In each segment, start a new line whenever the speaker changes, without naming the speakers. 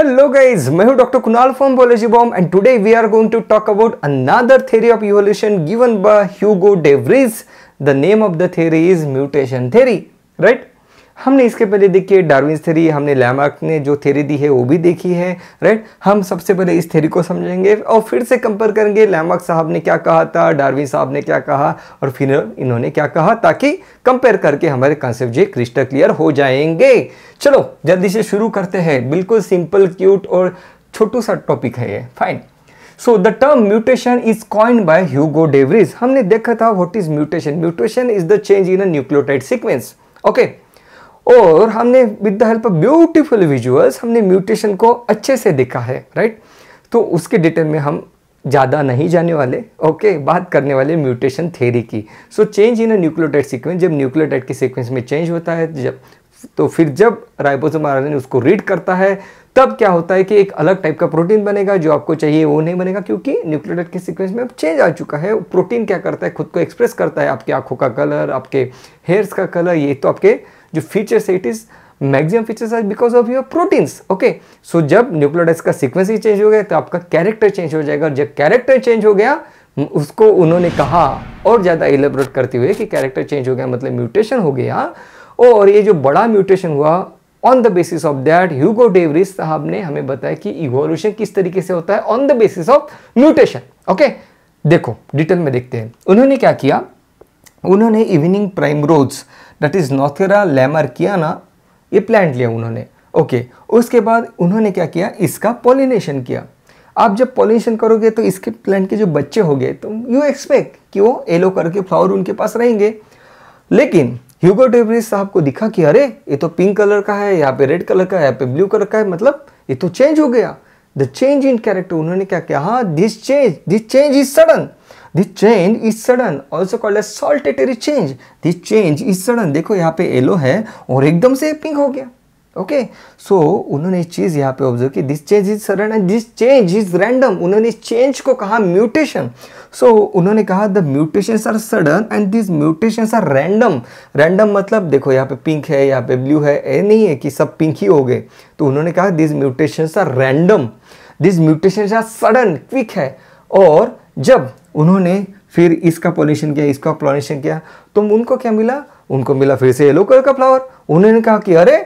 Hello guys, I am Dr. Kunal from Biology and today we are going to talk about another theory of evolution given by Hugo de Vries. The name of the theory is mutation theory, right? हमने इसके पहले देखिए है Darwin theory हमने Lamarck ने जो theory दी है वो भी देखी है राइट हम सबसे पहले इस थेरी को समझेंगे और फिर से कंपेयर करेंगे लैमार्क साहब ने क्या कहा था डार्विन साहब ने क्या कहा और फिर इन्होंने क्या कहा ताकि कंपेयर करके हमारे कंसेप्ट जो क्रिस्टल क्लियर हो जाएंगे चलो जल्दी से शुरू करते हैं बिल्कुल सिंपल क्यूट और छोटू सा टॉपिक है ये fine so the term mutation is coin by Hugo de Vries हमने देखा था what is mutation mutation is the change in a nucleotide sequence okay और हमने with the help of beautiful visuals हमने म्यूटेशन को अच्छे से देखा है राइट तो उसके डिटेल में हम ज़्यादा नहीं जाने वाले ओके okay, बात करने वाले म्यूटेशन थेरी की so change in a nucleotide sequence जब न्यूक्लियोटाइड की सीक्वेंस में चेंज होता है जब तो फिर जब राइबोसोम आरएनए उसको रीड करता है तब क्या होता है कि एक अलग टाइप का प्रोटीन बनेगा जो आपको चाहिए वो नहीं बनेगा क्योंकि न्यूक्लियोटाइड के सीक्वेंस में अब चेंज आ चुका है प्रोटीन क्या करता है खुद को एक्सप्रेस करता है आपकी आंखों का कलर आपके हेयर्स का कलर ये तो आपके जो फीचर्स है it is maximum features are because of your proteins okay so जब न्यूक्लोडाइस का सिक्वेंस ही चेंज हो गया तो आपका कैरेक्टर चेंज हो जाएगा और जब कैरेक्टर चेंज हो गया उसको उन्होंने कहा और ज़्यादा एलेबरेट करते हुए कि कैरेक्टर चेंज हो गया मतलब म्यूटेशन हो गया और ये जो बड़ा म्यूटेशन हुआ on the basis of that Hugo de Vries साहब ने हमें बताया कि इवोल्यूशन किस तरीके से होता है on the basis of mutation okay देखो डिटेल में देखते हैं उन्होंने क्या किया उन्होंने evening primrose that is किया ना ये प्लांट लिया उन्होंने ओके okay. उसके बाद उन्होंने क्या किया इसका पॉलिनेशन किया आप जब पॉलिनेशन करोगे तो इसके प्लांट के जो बच्चे हो गए तो यू एक्सपेक्ट कि वो येलो करके फ्लावर उनके पास रहेंगे लेकिन ह्यूगो डेब्रिज साहब को दिखा कि अरे ये तो पिंक कलर का है यहाँ पे रेड कलर का है यहाँ पे ब्लू कलर का है मतलब ये तो चेंज हो गया द चेंज इन कैरेक्टर उन्होंने क्या किया हाँ this change this change is sudden this change is sudden also called as saltatory change this change is sudden देखो यहाँ पे येलो है और एकदम से पिंक हो गया ओके okay? सो so, उन्होंने चीज़ यहाँ पे ऑब्जर्व की this change is sudden and this change is random उन्होंने इस चेंज को कहा म्यूटेशन सो so, उन्होंने कहा the mutation are sudden and this mutation are random random मतलब देखो यहाँ पे पिंक है यहाँ पे ब्लू है ये नहीं है कि सब पिंक ही हो गए तो उन्होंने कहा this mutation are random this mutation are sudden quick है और जब उन्होंने फिर इसका पॉलिशन किया इसका पॉलिशन किया तो उनको क्या मिला उनको मिला फिर से येलो कलर का फ्लावर उन्होंने कहा कि अरे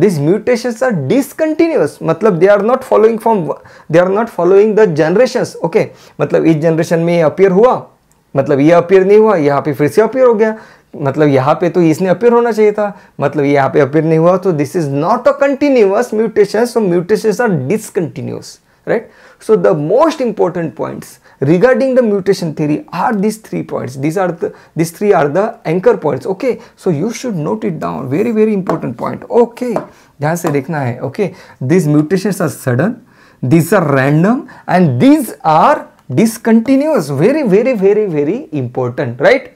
दिस म्यूटेशन आर डिसकंटिन्यूस मतलब they are not following from they are not following the generation okay मतलब इस जनरेशन में ये अपियर हुआ मतलब ये अपियर नहीं हुआ यहाँ पे फिर से अपियर हो गया मतलब यहाँ पे तो इसने अपियर होना चाहिए था मतलब यहाँ पे अपियर नहीं हुआ तो this is not a continuous mutation so mutation are discontinuous right So the most important points regarding the mutation theory are these three points. These are the, these three are the anchor points. Okay, so you should note it down. Very very important point. Okay, ध्यान से देखना है. Okay, these mutations are sudden, these are random, and these are discontinuous. Very very very very important, right?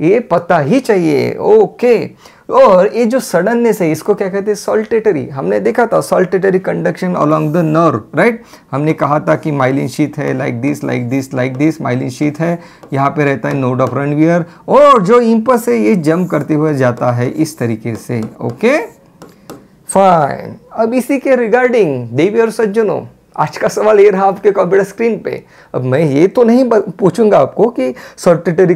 ये पता ही चाहिए okay और ये जो सडननेस है इसको क्या कहते हैं सॉल्टेटरी हमने देखा था saltatory conduction along the nerve right हमने कहा था कि माइलिन शीत है like this like this like this myelin sheath है यहाँ पे रहता है नोड ऑफ रनवियर और जो इम्पस है ये जम करते हुए जाता है इस तरीके से ओके फाइन अब इसी के रिगार्डिंग देवी और सज्जनों आज का सवाल ये रहा आपके कंप्यूटर स्क्रीन पे अब मैं ये तो नहीं पूछूंगा आपको कि सर्टिटरी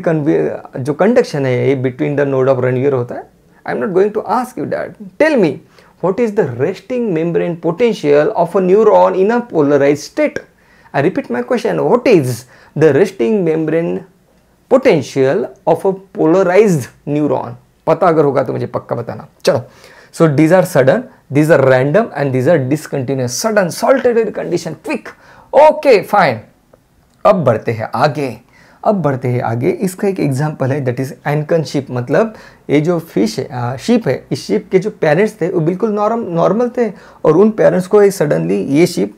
जो कंडक्शन है ये between the node of Ranvier होता है I am not going to ask you that tell me what is the resting membrane potential of a neuron in a polarise state I repeat my question what is the resting membrane potential of a polarise neuron पता अगर होगा तो मुझे पक्का बताना चलो So these are sudden, these are random and these are discontinuous. Sudden, salted condition, quick. Okay, fine. अब बढ़ते हैं आगे अब बढ़ते हैं आगे इसका एक एग्जांपल है दैट इज़ एनकन शिप मतलब ये जो फिश है शिप है इस शिप के जो पेरेंट्स थे वो बिल्कुल नॉर्म नॉर्मल थे और उन पेरेंट्स को सडनली ये शिप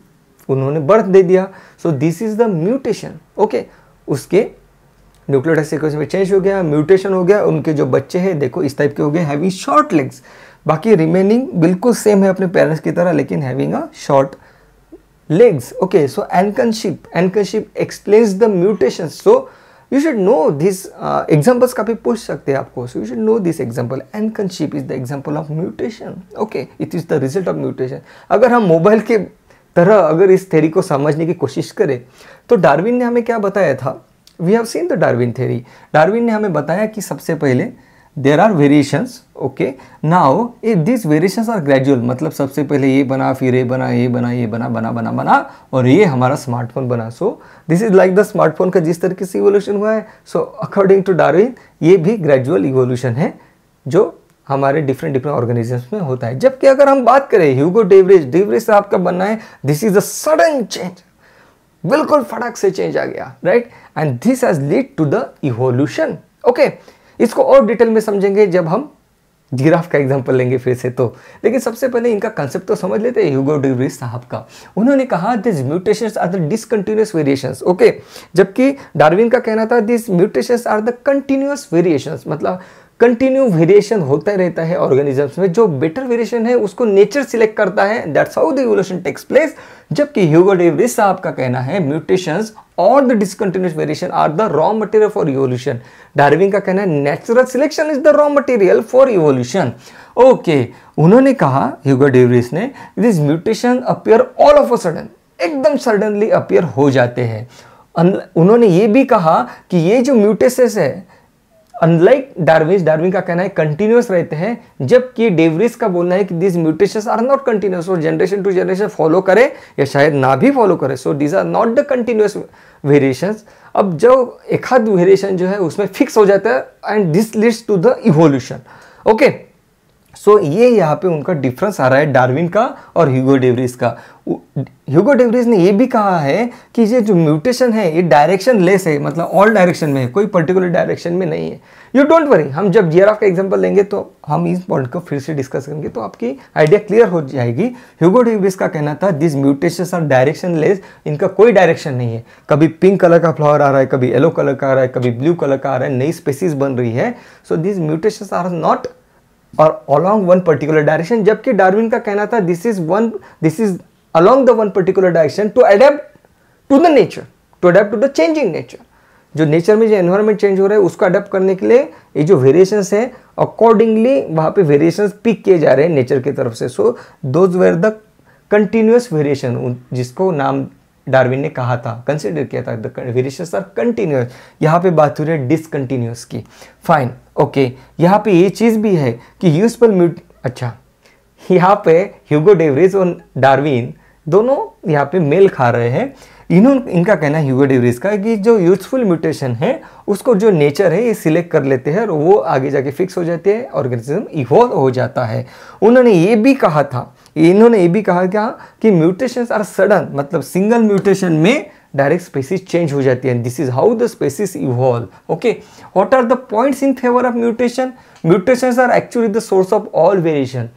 उन्होंने बर्थ दे दिया so this is the mutation okay उसके न्यूक्लियोटिक सीक्वेंस में चेंज हो गया म्यूटेशन हो गया उनके जो बच्चे हैं देखो इस टाइप के हो गए हैवी शॉर्ट लेग्स बाकी रिमेनिंग बिल्कुल सेम है अपने पेरेंट्स की तरह लेकिन having a short legs okay so ancon sheep ancon sheep explain the mutation so you should know this examples काफी पूछ सकते हैं आपको so you should know this example ancon sheep is the example of mutation okay it is the result of mutation अगर हम mobile के तरह अगर इस थेरी को समझने की कोशिश करें तो डार्विन ने हमें क्या बताया था we have seen the Darwin theory Darwin ने हमें बताया कि सबसे पहले there are variations okay now ये दिस वेरिएशंस आर ग्रेजुअल मतलब सबसे पहले ये बना फिर ये बना ये बना ये बना बना बना बना और ये हमारा स्मार्टफोन बना so this is like the smartphone का जिस तरीके से इवोल्यूशन हुआ है सो अकॉर्डिंग टू डार्विन ये भी ग्रेजुअल इवोल्यूशन है जो हमारे डिफरेंट डिफरेंट ऑर्गेनिजम्स में होता है जबकि अगर हम बात करें ह्यूगो डेवरेज डेवरेज साहब का बनना है this is a sudden change बिल्कुल फटाक से चेंज आ गया right and this has lead to the evolution okay इसको और डिटेल में समझेंगे जब हम जिराफ का एग्जाम्पल लेंगे फिर से तो लेकिन सबसे पहले इनका कंसेप्ट तो समझ लेते हैं ह्यूगो डिब्रिज साहब का उन्होंने कहा this mutation are the discontinuous variations okay जबकि डार्विन का कहना था this mutation are the continuous variations मतलब कंटिन्यू वेरिएशन होता रहता है ऑर्गेनिजम्स में जो बेटर वेरिएशन है उसको नेचर सिलेक्ट करता है that's how the evolution takes place जबकि ह्यूगो डेविस साहब का कहना है म्यूटेशंस और the discontinuous variation are the raw material for evolution Darwin का कहना है natural selection is the raw material for evolution okay उन्होंने कहा ह्यूगो डेविस ने this mutation appear all of a sudden एकदम सडनली अपियर हो जाते हैं उन्होंने ये भी कहा कि ये जो म्यूटेसेस है अनलाइक डार्विज डार्विन का कहना है कंटिन्यूस रहते हैं जबकि डेवरिस का बोलना है कि this mutation are not continuous और जनरेशन टू जनरेशन फॉलो करे या शायद ना भी फॉलो करे so these are not the continuous variations अब जो एखाद वेरिएशन जो है उसमें फिक्स हो जाता है and this leads to the evolution okay so so, ये यहाँ पे उनका डिफरेंस आ रहा है डार्विन का और ह्यूगो डेवरिस का ह्यूगो डेवरिस ने ये भी कहा है कि ये जो म्यूटेशन है ये डायरेक्शन लेस है मतलब ऑल डायरेक्शन में है कोई पर्टिकुलर डायरेक्शन में नहीं है यू डोंट वरी हम जब जीआरएफ का एग्जांपल लेंगे तो हम इस पॉइंट को फिर से डिस्कस करेंगे तो आपकी आइडिया क्लियर हो जाएगी ह्यूगो डेवरिस का कहना था this mutation are directionless इनका कोई डायरेक्शन नहीं है कभी पिंक कलर का फ्लावर आ रहा है कभी येलो कलर का आ रहा है कभी ब्लू कलर का आ रहा है नई स्पेसीज बन रही है so this mutation are not और अलॉन्ग वन पर्टिकुलर डायरेक्शन जबकि डार्विन का कहना था this is one this is along the one particular direction to adapt to the nature to adapt to the changing nature जो nature में जो environment change हो रहा है उसको अडेप्ट करने के लिए ये जो वेरिएशंस हैं अकॉर्डिंगली वहाँ पे वेरिएशंस पिक किए जा रहे हैं नेचर की तरफ से so those were the continuous variation जिसको नाम डार्विन ने कहा था कंसिडर किया था वेरिएशन आर कंटिन्यूस यहाँ पे बात हो रही है डिसकंटिन्यूस की फाइन ओके यहाँ पे ये चीज़ भी है कि यूजफुल म्यूट अच्छा यहाँ पे ह्यूगो डेवरेज और डार्विन दोनों यहाँ पे मेल खा रहे हैं इन्हों इनका कहना ह्यूगो डेवरेज का कि जो यूजफुल म्यूटेशन है उसको जो नेचर है ये सिलेक्ट कर लेते हैं और वो आगे जाके फिक्स हो जाते हैं ऑर्गेनिज्म इवॉल्व हो जाता है उन्होंने ये भी कहा था इन्होंने ये भी कहा क्या कि म्यूटेशन आर सडन मतलब सिंगल म्यूटेशन में डायरेक्ट स्पेसिस चेंज हो जाती है this is how the species evolve okay what are the points in favour of mutation mutation are actually the source of all variation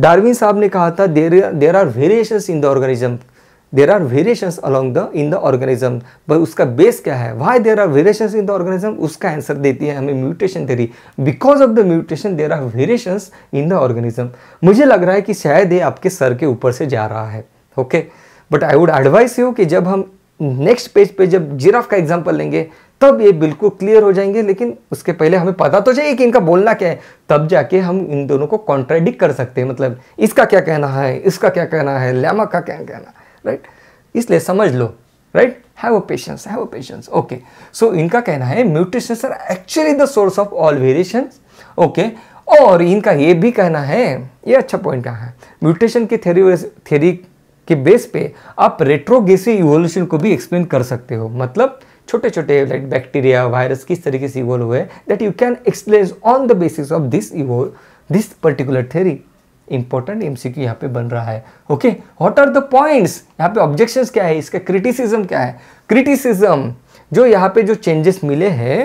Darwin साहब ने कहा था there there are variation in the organism there are variation along the in the organism उसका base क्या है why there are variation in the organism उसका answer देती है हमें mutation theory because of the mutation there are variation in the organism मुझे लग रहा है कि शायद ये आपके सर के ऊपर से जा रहा है okay but I would advise you कि जब हम नेक्स्ट पेज पे जब जिराफ का एग्जाम्पल लेंगे तब ये बिल्कुल क्लियर हो जाएंगे लेकिन उसके पहले हमें पता तो चाहिए कि इनका बोलना क्या है तब जाके हम इन दोनों को कॉन्ट्राडिक्ट कर सकते हैं मतलब इसका क्या कहना है इसका क्या कहना है लैमा का क्या कहना है राइट इसलिए समझ लो right have a patience have a patience okay so इनका कहना है mutations are actually the source of all variation okay और इनका ये भी कहना है ये अच्छा पॉइंट कहा है म्यूटेशन की थ्योरी थ्योरी के बेस पे आप रेट्रोगेसी इवोल्यूशन को भी एक्सप्लेन कर सकते हो मतलब छोटे छोटे लाइक बैक्टीरिया वायरस किस तरीके से इवोल्व हुए that you can explain on the basis of this evolve this particular theory important MCQ यहाँ पे बन रहा है okay what are the points यहाँ पे ऑब्जेक्शन क्या है इसका क्रिटिसिज्म क्या है क्रिटिसिज्म जो यहाँ पे जो चेंजेस मिले हैं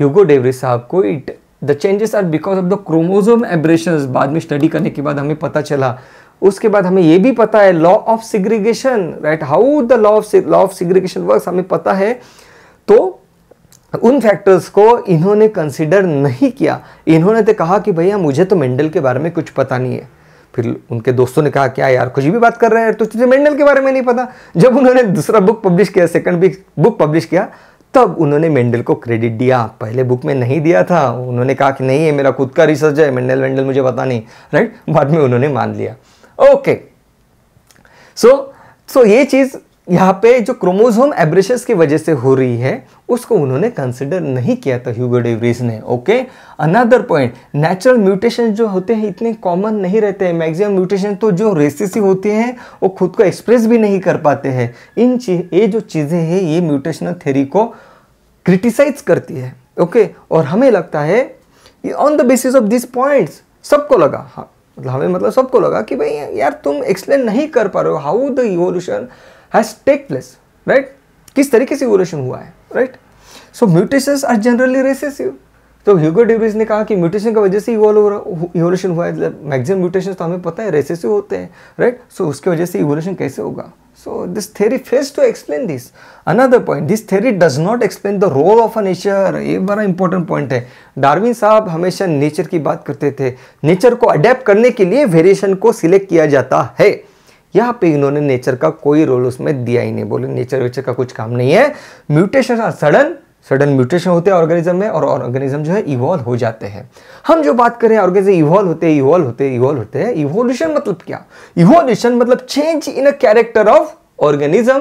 ह्यूगो डेवरी साहब को it the changes are because of the chromosome aberration बाद में स्टडी करने के बाद हमें पता चला उसके बाद हमें यह भी पता है law of segregation right how the law of law of segregation work हमें पता है तो उन फैक्टर्स को इन्होंने कंसिडर नहीं किया इन्होंने तो कहा कि भैया मुझे तो मेंडल के बारे में कुछ पता नहीं है फिर उनके दोस्तों ने कहा क्या यार कुछ भी बात कर रहे हैं तो तुझे मेंडल के बारे में नहीं पता जब उन्होंने दूसरा बुक पब्लिश किया सेकंड भी बुक पब्लिश किया तब उन्होंने मेंडल को क्रेडिट दिया पहले बुक में नहीं दिया था उन्होंने कहा कि नहीं ये मेरा खुद का रिसर्च है मेंडल वेंडल मुझे पता नहीं राइट बाद में उन्होंने मान लिया ओके सो सो ये चीज़ यहाँ पे जो क्रोमोजोम एब्रेशस की वजह से हो रही है उसको उन्होंने कंसिडर नहीं किया था ह्यूगो डेवरीज ने okay another point natural mutation जो होते हैं इतने कॉमन नहीं रहते हैं मैक्सिमम म्यूटेशन तो जो रेसिस होते हैं वो खुद को एक्सप्रेस भी नहीं कर पाते हैं इन ये जो चीज़ें हैं ये म्यूटेशनल थेरी को क्रिटिसाइज करती है ओके okay? और हमें लगता है on the basis of this points सबको लगा हाँ मतलब हमें मतलब सबको लगा कि भाई यार तुम एक्सप्लेन नहीं कर पा रहे हो how the evolution has take place right किस तरीके से इवोल्यूशन हुआ है right so mutation are generally recessive तो ह्यूगो डिब्रिज ने कहा कि म्यूटेशन की वजह से इवॉल्व हो रहा इवोल्यूशन हुआ है मैक्सिमम मतलब म्यूटेशन तो हमें पता है रेसेसिव होते हैं राइट सो उसकी वजह से इवोल्यूशन कैसे होगा so this theory fails to explain this another point this theory does not explain the role of a nature ये बड़ा इंपॉर्टेंट पॉइंट है डार्विन साहब हमेशा नेचर की बात करते थे नेचर को अडेप्ट करने के लिए वेरिएशन को सिलेक्ट किया जाता है यहाँ पे इन्होंने नेचर का कोई रोल उसमें दिया ही नहीं बोले नेचर वेचर का कुछ काम नहीं है म्यूटेशन आर हाँ, सडन सडन म्यूटेशन होते हैं ऑर्गेनिज्म में और ऑर्गेनिज्म जो है इवॉल्व हो जाते हैं हम जो बात करें ऑर्गेनिज्म इवॉल्व होते हैं इवॉल्व होते हैं इवॉल्व होते हैं इवोल्यूशन मतलब क्या इवोल्यूशन मतलब change in a character of organism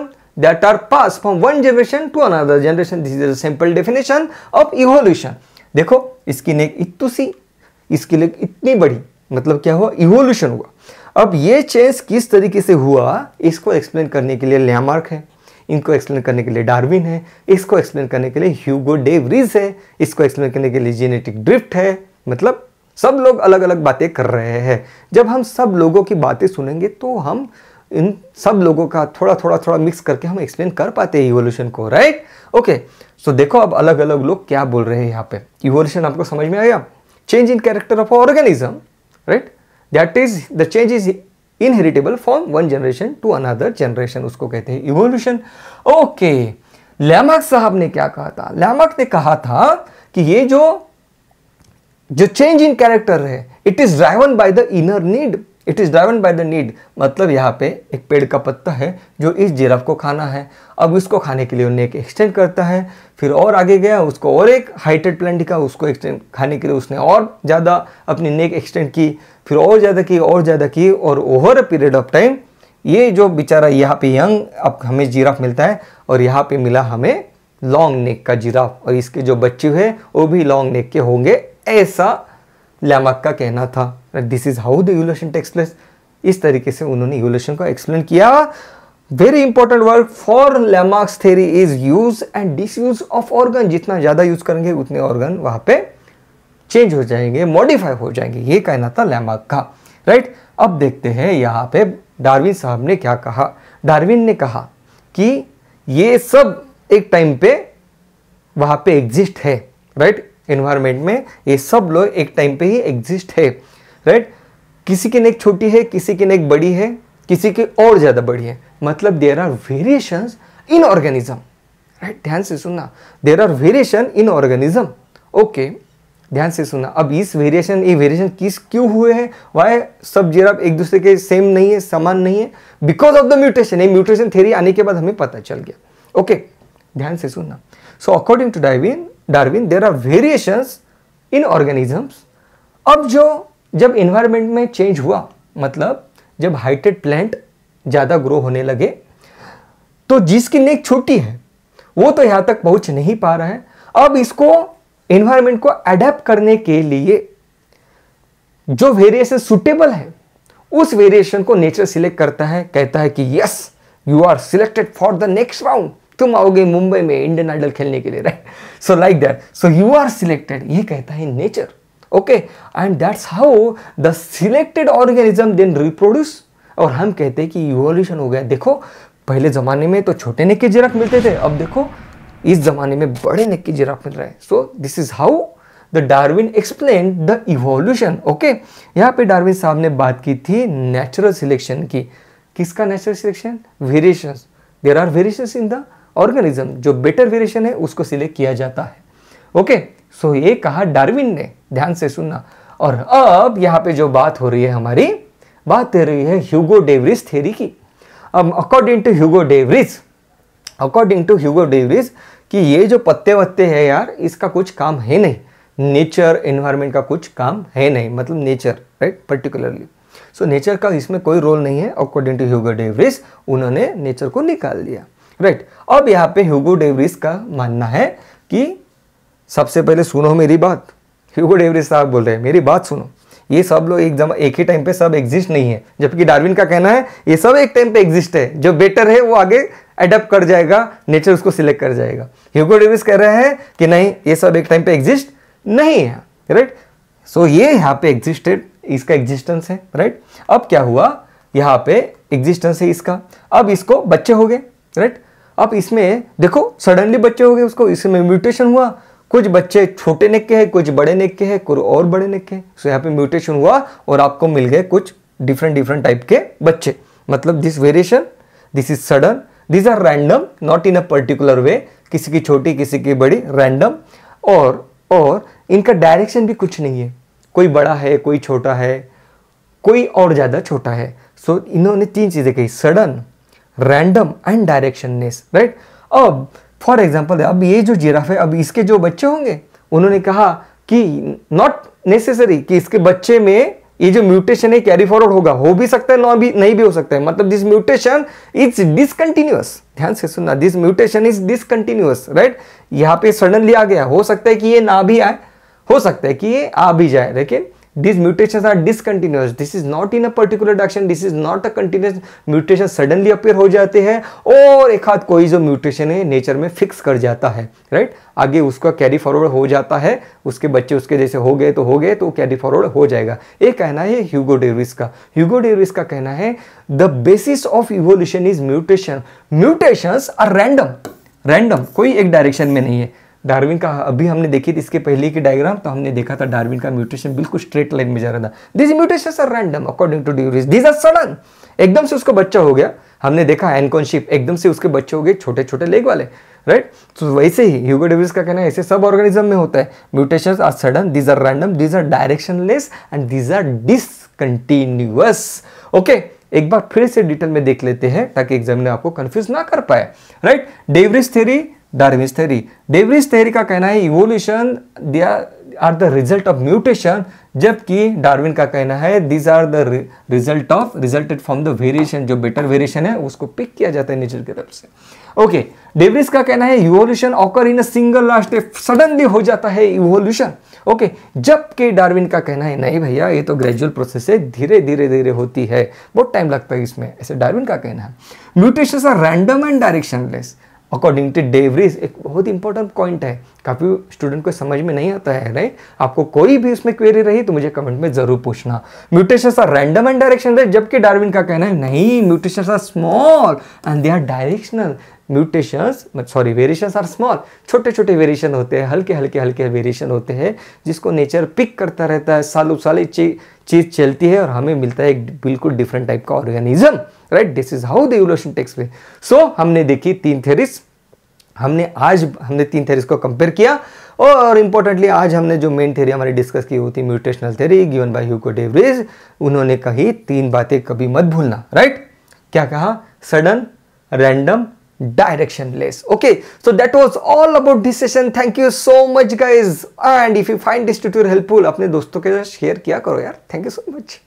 that are pass from one generation to another generation this is a simple definition of evolution देखो इसकी नेक इतनी सी इसकी नेक इतनी बड़ी मतलब क्या हुआ इवोल्यूशन हुआ अब ये चेंज किस तरीके से हुआ इसको एक्सप्लेन करने के लिए लैमार्क है इनको एक्सप्लेन करने के लिए डार्विन है इसको एक्सप्लेन करने के लिए ह्यूगो डेवरीज है इसको एक्सप्लेन करने के लिए जेनेटिक ड्रिफ्ट है मतलब सब लोग अलग अलग बातें कर रहे हैं जब हम सब लोगों की बातें सुनेंगे तो हम इन सब लोगों का थोड़ा थोड़ा थोड़ा मिक्स करके हम एक्सप्लेन कर पाते हैं इवोल्यूशन को राइट ओके सो देखो अब अलग अलग लोग क्या बोल रहे हैं यहाँ पे इवोल्यूशन आपको समझ में आया change in character of organism right that is the change is inheritable from one generation to another generation उसको कहते हैं इवोल्यूशन ओके लैमक साहब ने क्या कहा था लैमक ने कहा था कि ये जो जो चेंज इन कैरेक्टर है it is driven by the inner need it is driven by the need मतलब यहाँ पे एक पेड़ का पत्ता है जो इस जिराफ को खाना है अब उसको खाने के लिए उन्हें एक एक्सटेंड करता है फिर और आगे गया उसको और एक हाइटेड प्लांट दिखा उसको एक्सटेंड खाने के लिए उसने और ज़्यादा अपनी नेक एक्सटेंड की फिर और ज़्यादा की और ज़्यादा की और over a period of time ये जो बेचारा यहाँ पे यंग अब हमें जिराफ मिलता है और यहाँ पे मिला हमें लॉन्ग नेक का जिराफ और इसके जो बच्चे हुए वो भी लॉन्ग नेक के होंगे ऐसा लैमक का कहना था this is how the evolution takes place इस तरीके से उन्होंने यूलेशन को एक्सप्लेन किया very important work for Lamarck's theory is use and disuse of organ जितना ज़्यादा यूज करेंगे उतने ऑर्गन वहां पे चेंज हो जाएंगे मॉडिफाई हो जाएंगे ये कहना था लेमार्क का राइट right? अब देखते हैं यहाँ पे डार्विन साहब ने क्या कहा डार्विन ने कहा कि ये सब एक टाइम पे वहाँ पे एग्जिस्ट है राइट right? एनवायरमेंट में ये सब लोग एक टाइम पे ही एग्जिस्ट है राइट किसी की नेक छोटी है किसी की नेक बड़ी है किसी की और ज़्यादा बड़ी है मतलब there are variation in organism right ध्यान से सुनना there are variation in organism okay ध्यान से सुनना अब इस वेरिएशन ये वेरिएशन किस क्यों हुए हैं वाई सब जीरा एक दूसरे के सेम नहीं है समान नहीं है बिकॉज ऑफ द म्यूटेशन ये म्यूटेशन थ्योरी आने के बाद हमें पता चल गया ओके ध्यान से सुनना so according to Darwin Darwin there are variation in organisms अब जो जब इन्वायरमेंट में चेंज हुआ मतलब जब हाइटेड प्लांट ज़्यादा ग्रो होने लगे तो जिसकी नेक छोटी है वो तो यहाँ तक पहुँच नहीं पा रहा है अब इसको इन्वायरमेंट को अडेप्ट करने के लिए जो वेरिएशन सुटेबल है उस वेरिएशन को नेचर सिलेक्ट करता है कहता है कि yes you are selected for the next round तुम आओगे मुंबई में इंडियन आइडल खेलने के लिए right so like that so you are selected ये कहता है nature okay and that's how the selected organism then reproduce और हम कहते हैं कि इवोल्यूशन हो गया देखो पहले ज़माने में तो छोटे नेक के जिराफ मिलते थे अब देखो इस ज़माने में बड़े नेक के जिराफ मिल रहे हैं so this is how the Darwin explain the evolution okay यहाँ पे डार्विन साहब ने बात की थी नेचुरल सिलेक्शन की किसका natural selection variation there are variation in the organism जो बेटर वेरिएशन है उसको सिलेक्ट किया जाता है ओके okay? सो ये कहा डार्विन ने ध्यान से सुनना और अब यहाँ पे जो बात हो रही है हमारी बात हो रही है ह्यूगो डेवरिस थेरी की अब according to Hugo de Vries according to Hugo de Vries कि ये जो पत्ते वत्ते हैं यार इसका कुछ काम है नहीं नेचर एनवायरमेंट का कुछ काम है नहीं मतलब nature right particularly so nature का इसमें कोई रोल नहीं है अकॉर्डिंग टू ह्यूगो डेवरिस उन्होंने नेचर को निकाल दिया राइट right. अब यहाँ पे ह्यूगो डेवरिस का मानना है कि सबसे पहले सुनो मेरी बात ह्यूगो डेवरिस साहब बोल रहे हैं मेरी बात सुनो ये सब लोग एक जमा एक ही टाइम पे सब एग्जिस्ट नहीं है जबकि डार्विन का कहना है ये सब एक टाइम पे एग्जिस्ट है जो बेटर है वो आगे एडप्ट कर जाएगा नेचर उसको सिलेक्ट कर जाएगा ह्यूगो डेविस कह रहे हैं कि नहीं ये सब एक टाइम पे एग्जिस्ट नहीं है राइट सो so, ये यहाँ पे एग्जिस्टेड इसका एग्जिस्टेंस है राइट अब क्या हुआ यहाँ पे एग्जिस्टेंस है इसका अब इसको बच्चे हो गए राइट अब इसमें देखो सडनली बच्चे हो गए उसको इसमें म्यूटेशन हुआ कुछ बच्चे छोटे नेक के हैं कुछ बड़े नेक के हैं कुछ और बड़े नेक के सो यहाँ पे म्यूटेशन हुआ और आपको मिल गए कुछ डिफरेंट डिफरेंट टाइप के बच्चे मतलब this variation this is sudden this are random not in a particular way किसी की छोटी किसी की बड़ी रैंडम और और इनका डायरेक्शन भी कुछ नहीं है कोई बड़ा है कोई छोटा है कोई और ज़्यादा छोटा है सो so, इन्होंने तीन चीज़ें कही sudden random and directionless right अब फॉर एग्जाम्पल अब ये जो जिराफ है अब इसके जो बच्चे होंगे उन्होंने कहा कि नॉट नेसेसरी कि इसके बच्चे में ये जो म्यूटेशन है कैरी फॉरवर्ड होगा हो भी सकता है ना भी नहीं भी हो सकता है मतलब दिस म्यूटेशन इज डिसकंटिन्यूअस ध्यान से सुनना this mutation is discontinuous right यहाँ पे सडनली आ गया हो सकता है कि ये ना भी आए हो सकता है कि ये आ भी जाए लेकिन these mutations are discontinuous this is not in a particular direction this is not a continuous mutation suddenly appear ho jate हैं aur एक हाथ कोई जो mutation hai nature mein fix kar jata hai right aage uska carry forward ho jata hai uske bacche uske jaise ho gaye to ho gaye to carry forward हो जाएगा ये कहना है ह्यूगो डेविस का Hugo Davis ka kehna hai the basis of evolution is mutation mutations are random random कोई एक direction में नहीं है डार्विन का अभी हमने देखी थी इसके पहले की डायग्राम तो हमने देखा था डार्विन का म्यूटेशन बिल्कुल स्ट्रेट लाइन में जा रहा था this mutation are random according to de Vries this are sudden एकदम से उसको बच्चा हो गया हमने देखा एनकॉनशिप एकदम से उसके बच्चे हो गए छोटे छोटे लेग वाले राइट तो वैसे ही ह्यूगो डेविस का कहना है ऐसे सब ऑर्गेनिज्म में होता है mutation are sudden these are random these are directionless and these are discontinuous okay एक बार फिर से डिटेल में देख लेते हैं ताकि एग्जाम ने आपको कंफ्यूज ना कर पाए right de Vries theory Darwin theory de Vries theory का कहना है evolution they are the result of mutation जबकि डार्विन का कहना है these are the result of resulted from the variation जो बेटर वेरिएशन है उसको पिक किया जाता है नेचर की तरफ से ओके okay, का कहना है evolution occur in a single last step suddenly हो जाता है इवोल्यूशन ओके okay, जबकि डार्विन का कहना है नहीं भैया ये तो ग्रेजुअल प्रोसेस है धीरे धीरे धीरे होती है बहुत टाइम लगता है इसमें ऐसे डार्विन का कहना है mutation are random and directionless according to de Vries एक बहुत इंपॉर्टेंट पॉइंट है काफ़ी स्टूडेंट को समझ में नहीं आता है राइट आपको कोई भी उसमें क्वेरी रही तो मुझे कमेंट में जरूर पूछना mutation are random and direction जबकि डार्विन का कहना है नहीं mutation are small and they are directional mutations sorry variation are small छोटे छोटे वेरिएशन होते हैं हल्के हल्के हल्के वेरिएशन होते हैं जिसको नेचर पिक करता रहता है सालों साल चीज़ चलती है और हमें मिलता है एक बिल्कुल डिफरेंट टाइप का organism right this is how the evolution takes way so हमने देखी तीन थेरीज हमने आज हमने तीन थेरीज को कंपेयर किया और इंपॉर्टेंटली आज हमने जो मेन थेरी हमारी डिस्कस की होती mutational theory given by Hugo de Vries उन्होंने कही तीन बातें कभी मत भूलना राइट क्या कहा sudden random directionless okay so that was all about this session thank you so much guys and if you find this to your helpful अपने दोस्तों के साथ शेयर किया करो यार थैंक यू सो मच